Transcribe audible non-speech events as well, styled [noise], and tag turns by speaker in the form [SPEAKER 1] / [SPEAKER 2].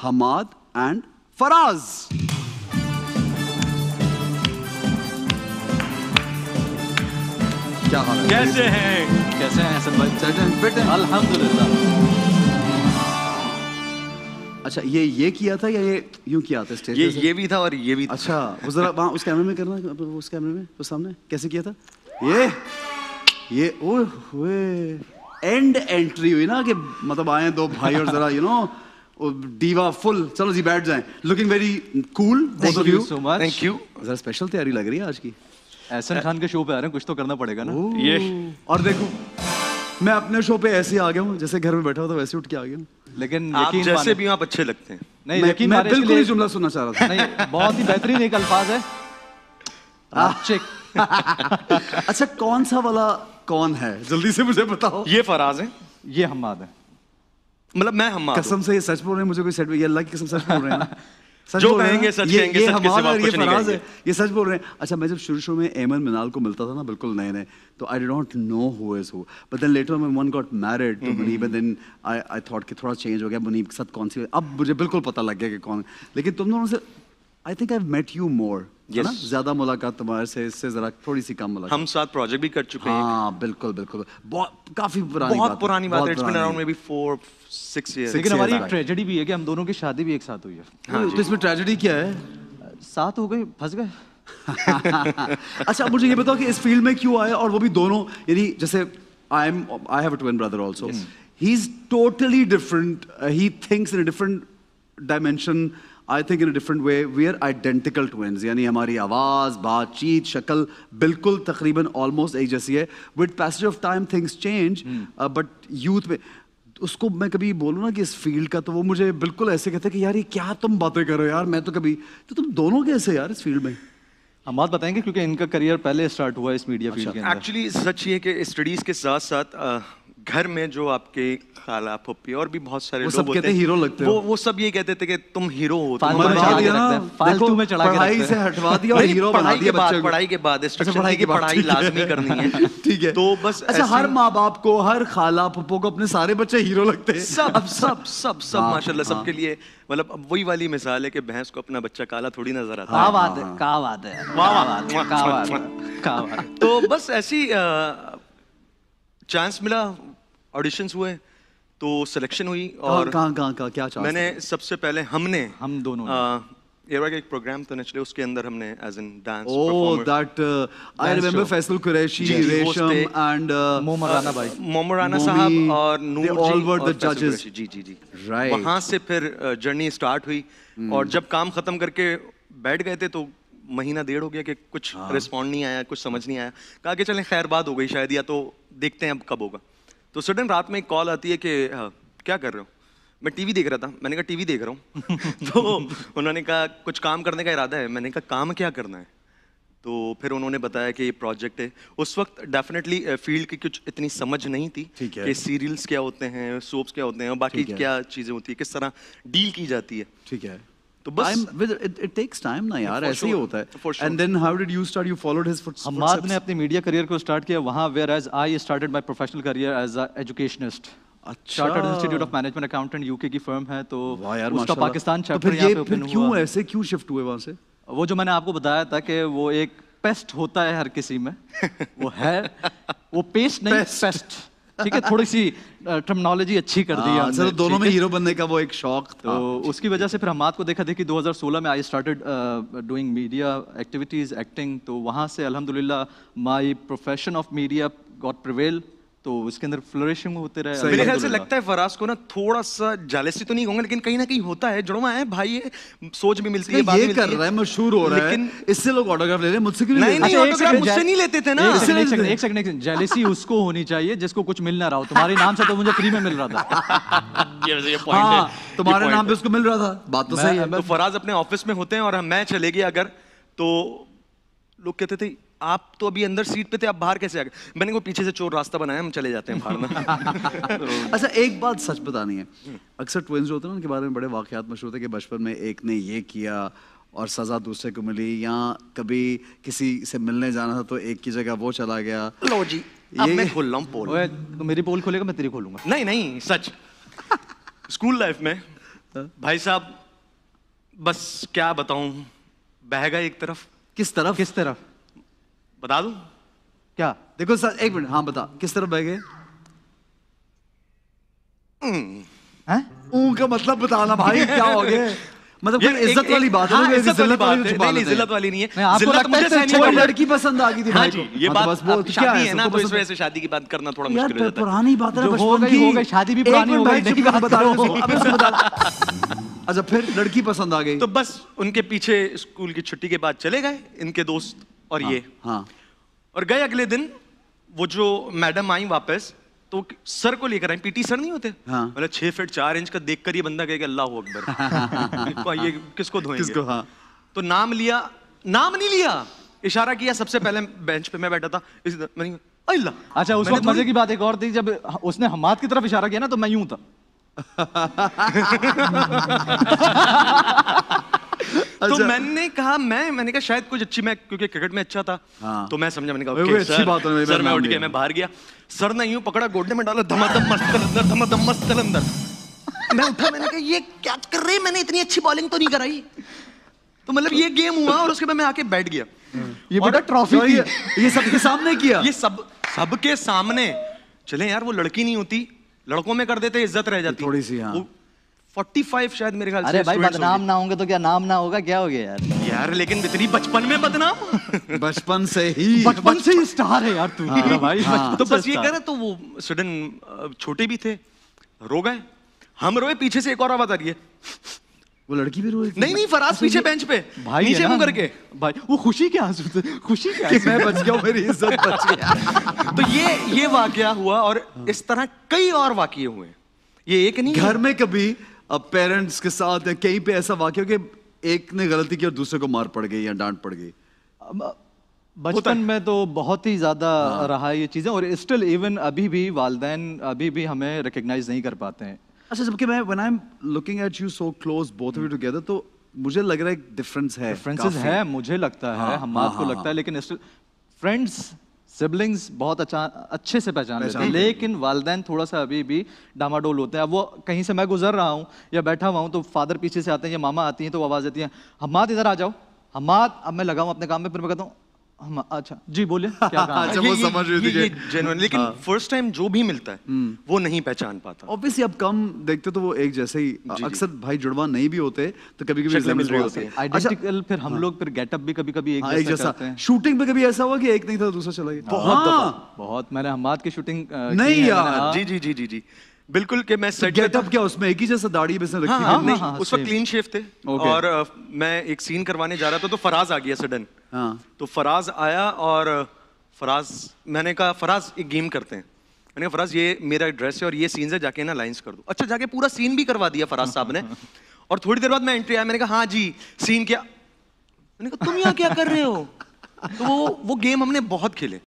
[SPEAKER 1] Hammad and Faraz क्या हाल है कैसे हैं कैसे हैं सब फिट हैं अल्हम्दुलिल्लाह अच्छा ये ये किया था या ये यूं किया था स्टेज ये ये भी था और ये भी था अच्छा वो जरा वहां उस कैमरे में करना उस कैमरे में उस सामने कैसे किया था ये ये ओए हुए एंड एंट्री हुई ना कि मतलब आए दो भाई और जरा यू नो डीवा फुल चलो जी बैठ जाएं looking very cool both of you so much thank you जरा स्पेशल तैयारी लग रही है आज की एहसन खान के शो पे आ रहे हैं कुछ तो करना पड़ेगा ना ये और देखो मैं अपने शो पे ऐसे आ गया हूँ जैसे घर में बैठा हो तो वैसे उठ के आ गया हूँ लेकिन आप जैसे भी आप अच्छे लगते हैं नहीं लेकिन मैं बिल्कुल ही जुमला सुनना चाह रहा था नहीं बहुत ही बेहतरीन एक अल्फाज है [laughs] [laughs] अच्छा कौन सा वाला कौन है जल्दी से मुझे बताओ ये फराज है ये हमाद है मतलब मैं हम कसम से ये सच बोल रहे हैं मुझे कोई सेट ये अल्लाह की कसम सच बोल रहे हैं [laughs] सच जो कहेंगे सच ये, कहेंगे ये सच हमारा ये फराज है ये सच बोल रहे हैं अच्छा मैं जब शुरू शुरू में एमन मिनाल को मिलता था ना बिल्कुल नए नए तो I don't know who is who but then later मैं one got married to Munib and then I I thought कि थोड़ा चेंज हो गया मुनीब के साथ कौन सी अब मुझे बिल्कुल पता लग गया कि कौन लेकिन तुम दोनों से I think I met you more yes. ज्यादा मुलाकात तुम्हारे से इससे जरा थोड़ी सी कम मुलाकात हम साथ प्रोजेक्ट भी कर चुके हैं हाँ बिल्कुल बिल्कुल बहुत काफी पुरानी बहुत बात पुरानी बात है it's been around maybe 4 6 लेकिन हमारी ट्रेजेडी भी है कि हम दोनों की शादी भी एक साथ हुई है हाँ, हाँ तो इसमें ट्रेजेडी क्या है साथ हो गए फंस गए [laughs] अच्छा मुझे ये बताओ कि इस फील्ड में क्यों आए और वो भी दोनों यानी जैसे I am I have a twin brother also he is totally different he thinks in a different dimension I think in a different way we are identical twins यानी हमारी आवाज़ बातचीत शक्ल बिल्कुल तकरीबन ऑलमोस्ट एक जैसी है with passage of time things change but youth में उसको मैं कभी बोलूँ ना कि इस फील्ड का तो वो मुझे बिल्कुल ऐसे कहते कि यार ये क्या तुम बातें करो यार मैं तो कभी तो तुम दोनों कैसे यार इस फील्ड में हम बात बताएंगे क्योंकि इनका करियर पहले स्टार्ट हुआ इस मीडिया फील्ड के एक्चुअली सच ये कि स्टडीज़ के साथ साथ घर में जो आपके खाला फुप्पी और भी बहुत सारे वो सब कहते हीरो लगते वो वो सब ये कहते थे कि तुम हीरो हो तुम दिया ना फालतू में चढ़ा के पढ़ाई से हटवा दिया और हीरो बना दिया बच्चे पढ़ाई के बाद स्ट्रक्चर अच्छा, पढ़ाई की पढ़ाई लाजमी [laughs] करनी है ठीक है तो बस अच्छा हर माँ बाप को हर खाला फुप्पो को अपने सारे बच्चे हीरो लगते हैं सब सब सब सब [laughs] हाँ, माशाल्लाह हाँ। सबके लिए मतलब अब वही वाली मिसाल है कि भैंस को अपना बच्चा काला थोड़ी नजर आता हाँ, है बात है का बात है वाह वाह तो बस ऐसी चांस मिला ऑडिशंस हुए तो सिलेक्शन हुई और कहाँ कहाँ कहाँ क्या चाहा मैंने सबसे पहले हमने हम दोनों एरा का एक प्रोग्राम था नेचुरली उसके अंदर हमने as in dance oh that I remember Faisal Qureshi Resham and मोमराना भाई मोमराना साहब और नूर जी ऑल वर द जजेस जी जी जी राइट वहां से फिर जर्नी uh, स्टार्ट हुई hmm. और जब काम खत्म करके बैठ गए थे तो महीना डेढ़ हो गया कि कुछ रिस्पॉन्ड हाँ। नहीं आया कुछ समझ नहीं आया कहा कि चलें खैर बात हो गई शायद या तो देखते हैं अब कब होगा तो सडन रात में एक कॉल आती है कि क्या कर रहे हो मैं टीवी देख रहा था मैंने कहा टीवी देख रहा हूँ [laughs] तो उन्होंने कहा कुछ काम करने का इरादा है मैंने कहा काम क्या करना है तो फिर उन्होंने बताया कि ये प्रोजेक्ट है उस वक्त डेफिनेटली फील्ड की कुछ इतनी समझ नहीं थी कि सीरियल्स क्या होते हैं सोप्स क्या होते हैं और बाकी क्या चीज़ें होती है किस तरह डील की जाती है ठीक है तो बस इट टेक्स टाइम ना यार ऐसे ही होता है and then how did you start you followed his Hammad ने अपनी मीडिया करियर को स्टार्ट किया वहां whereas I started my professional career as a educationist chartered institute of management accountant UK की फर्म है तो यार उसका पाकिस्तान चैप्टर तो यहां पे ओपन हुआ क्यों ऐसे क्यों शिफ्ट हुए वहां से वो जो मैंने आपको बताया था कि वो एक पेस्ट होता है हर किसी में वो है वो पेस्ट नहीं पेस्ट ठीक है थोड़ी सी टर्मनोलॉजी अच्छी कर दी है हाँ, सर दोनों में हीरो बनने का वो एक शौक था तो उसकी वजह से फिर हम को देखा देखी 2016 में I started doing media activities acting तो वहाँ से अलहमदिल्ला my profession of media got prevail तो उसके अंदर फ्लोरिशिंग होते रहे मेरे ख्याल से लगता है फराज को ना थोड़ा सा जालसी तो नहीं होगा लेकिन कहीं ना कहीं होता है जुड़वा है भाई है सोच भी मिलती है ये मिलती कर रहा है मशहूर हो रहा है लेकिन इससे लोग ऑटोग्राफ ले रहे हैं मुझसे क्यों नहीं नहीं ऑटोग्राफ अच्छा, मुझसे नहीं लेते थे ना एक सेकंड एक सेकंड जालसी उसको होनी चाहिए जिसको कुछ मिल ना रहा हो तुम्हारे नाम से तो मुझे फ्री में मिल रहा था [laughs] ये पॉइंट हाँ, है तुम्हारे नाम पे उसको मिल रहा था बात तो सही है तो फराज अपने ऑफिस में होते हैं और मैं चले गया अगर तो लोग कहते थे आप तो अभी अंदर सीट पे थे आप बाहर कैसे आ गए मैंने को पीछे से चोर रास्ता बनाया हम चले जाते हैं बाहर [laughs] तो अच्छा एक बात सच बतानी है अक्सर ट्विंस जो होते हैं उनके बारे में बड़े वाकयात मशहूर थे कि बचपन में एक ने ये किया और सज़ा दूसरे को मिली या कभी किसी से मिलने जाना था तो एक की जगह वो चला गया लो जी ये अब मैं खोल रहा हूँ पोल तो मेरी पोल खोलेगा मैं तेरी खोलूंगा नहीं नहीं सच स्कूल [laughs] लाइफ में हाँ। भाई साहब बस क्या बताऊं बह गए एक तरफ किस तरफ किस तरफ बता दू क्या देखो सर एक मिनट हाँ बता किस तरफ बह गए ऊ हम्म। हम्म का मतलब बताना भाई [laughs] क्या हो गया मतलब हाँ, कोई इज्जत वाली बात है हाँ, इज्जत वाली बात है नहीं इज्जत वाली नहीं है हाँ, आपको लगता है कोई लड़की पसंद आ गई थी हां जी ये हाँ, तो बात बस तो शादी है ना तो इस वजह से शादी की बात करना थोड़ा मुश्किल हो तो जाता है पुरानी बात है बचपन की हो गई शादी भी पुरानी हो गई नहीं बता रहा हूं अब बता अच्छा फिर लड़की पसंद आ गई तो बस उनके पीछे स्कूल की छुट्टी के बाद चले गए इनके दोस्त और हाँ, ये हाँ और गए अगले दिन वो जो मैडम आई वापस तो सर को लेकर आई पीटी सर नहीं होते हाँ। छह फीट चार इंच का देखकर ये बंदा कहेगा अल्लाह अकबर ये [laughs] किसको धोएंगे किसको हाँ। तो नाम लिया नाम नहीं लिया इशारा किया सबसे पहले बेंच पे मैं बैठा था इस अल्लाह अच्छा उस वक्त मजे की बात एक और थी जब उसने हमाद की तरफ इशारा किया ना तो मैं यूं था [laughs] तो मैंने कहा मैं मैंने कहा शायद कुछ अच्छी मैं क्योंकि क्रिकेट में अच्छा था हाँ। तो मैं समझा मैंने कहा okay, अच्छी बात सर मैं उठ गया मैं बाहर गया सर ने यूं पकड़ा गोडने में डाला धमा धम मस्त अंदर धमा धम मस्त अंदर मैं उठा मैंने कहा ये क्या कर रहे मैंने इतनी अच्छी बॉलिंग तो नहीं कराई तो मतलब ये गेम हुआ और उसके बाद मैं आके बैठ गया ये बेटा ट्रॉफी थी ये सबके सामने किया ये सब सबके सामने चले यार वो लड़की नहीं होती लड़कों में कर देते इज्जत रह जाती थोड़ी सी हाँ वो, 45 शायद मेरे ख्याल से अरे भाई बदनाम ना होंगे तो क्या नाम ना होगा क्या हो गया यार यार लेकिन इतनी बचपन में बदनाम [laughs] बचपन से ही बचपन से ही स्टार है यार तू हाँ, भाई हाँ, तो बस ये कह रहा तो वो सडन छोटे भी थे रो गए हम रोए पीछे से एक और आवाज आ रही है वो लड़की भी रोई नहीं नहीं फराज पीछे बेंच पे भाई नीचे मुंह करके भाई वो खुशी के आंसू थे खुशी के कि मैं बच गया मेरी इज्जत बच गया तो ये ये वाकया हुआ और इस तरह कई और वाकये हुए ये एक नहीं घर में कभी अब पेरेंट्स के साथ या कहीं पे ऐसा वाक्य हो कि एक ने गलती की और दूसरे को मार पड़ गई या डांट पड़ गई बचपन में तो बहुत ही ज़्यादा हाँ। रहा ये चीज़ें और स्टिल इवन अभी भी वालदेन अभी भी हमें रिकग्नाइज नहीं कर पाते हैं अच्छा जबकि मैं when I am looking at you so close both of you together तो मुझे लग रहा है डिफरेंस है डिफरेंसेस है मुझे लगता है हाँ, हम हाँ, को हाँ, लगता है हाँ। लेकिन स्टिल फ्रेंड्स सिबलिंग्स बहुत अच्छा अच्छे से पहचान लेते हैं लेकिन वालदेन थोड़ा सा अभी भी डामाडोल होते हैं अब वो कहीं से मैं गुजर रहा हूँ या बैठा हुआ हूँ तो फादर पीछे से आते हैं या मामा आती हैं तो आवाज़ आती है हमाद इधर आ जाओ हमाद अब मैं लगाऊँ अपने काम में फिर मैं कहता हूँ अच्छा जी बोले [laughs] अच्छा, अच्छा वो समझ रही लेकिन फर्स्ट हाँ। टाइम जो भी मिलता है हम्म। वो नहीं पहचान पाता ऑब्वियसली अब कम देखते तो वो एक जैसे ही अक्सर भाई जुड़वा नहीं भी होते तो कभी कभी रिsemble भी होते आइडेंटिकल अच्छा। फिर हम हाँ। लोग फिर गेटअप भी कभी कभी हाँ, एक जैसा करते हैं शूटिंग पे कभी ऐसा हुआ कि एक नहीं था दूसरा चला गया बहुत बहुत मैंने हमाद की शूटिंग नहीं यार जी जी जी जी जी बिल्कुल कि मैं सेट गेटअप क्या उसमें एक ही जैसा दाढ़ी में रखी हाँ, हाँ, नहीं हाँ, हाँ उस वक्त क्लीन शेव थे okay. और uh, मैं एक सीन करवाने जा रहा था तो फराज आ गया सडन हाँ. तो फराज आया और फराज मैंने कहा फराज एक गेम करते हैं मैंने कहा फराज ये मेरा ड्रेस है और ये सीन है जाके ना लाइंस कर दो अच्छा जाके पूरा सीन भी करवा दिया फराज साहब ने [laughs] और थोड़ी देर बाद मैं एंट्री आया मैंने कहा हाँ जी सीन क्या मैंने कहा तुम यहाँ क्या कर रहे हो तो वो वो गेम हमने बहुत खेले